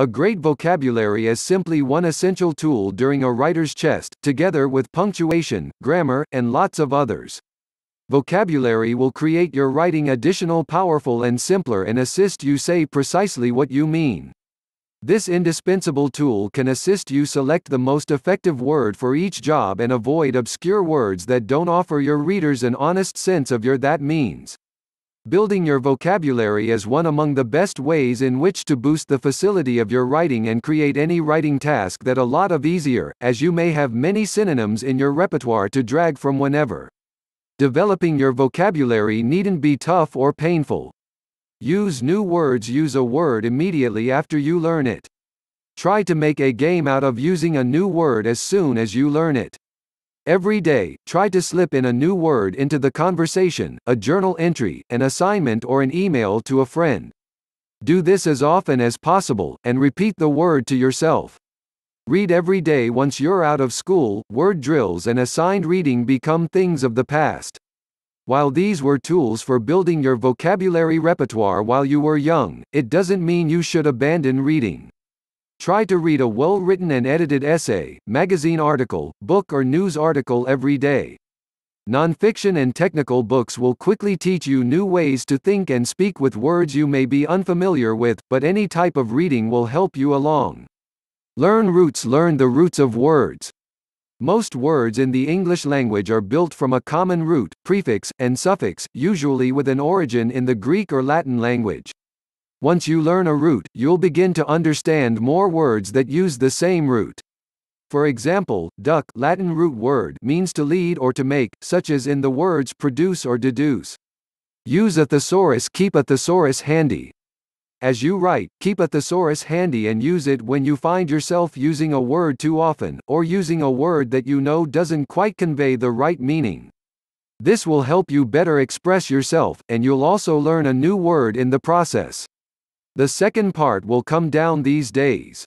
A great vocabulary is simply one essential tool during a writer's chest, together with punctuation, grammar, and lots of others. Vocabulary will create your writing additional powerful and simpler and assist you say precisely what you mean. This indispensable tool can assist you select the most effective word for each job and avoid obscure words that don't offer your readers an honest sense of your that means. Building your vocabulary is one among the best ways in which to boost the facility of your writing and create any writing task that a lot of easier, as you may have many synonyms in your repertoire to drag from whenever. Developing your vocabulary needn't be tough or painful. Use new words Use a word immediately after you learn it. Try to make a game out of using a new word as soon as you learn it. Every day, try to slip in a new word into the conversation, a journal entry, an assignment or an email to a friend. Do this as often as possible, and repeat the word to yourself. Read every day once you're out of school, word drills and assigned reading become things of the past. While these were tools for building your vocabulary repertoire while you were young, it doesn't mean you should abandon reading. Try to read a well-written and edited essay, magazine article, book or news article every day. Nonfiction and technical books will quickly teach you new ways to think and speak with words you may be unfamiliar with, but any type of reading will help you along. Learn roots Learn the roots of words. Most words in the English language are built from a common root, prefix, and suffix, usually with an origin in the Greek or Latin language. Once you learn a root, you'll begin to understand more words that use the same root. For example, duck, Latin root word, means to lead or to make, such as in the words produce or deduce. Use a thesaurus, keep a thesaurus handy. As you write, keep a thesaurus handy and use it when you find yourself using a word too often, or using a word that you know doesn't quite convey the right meaning. This will help you better express yourself, and you'll also learn a new word in the process. The second part will come down these days.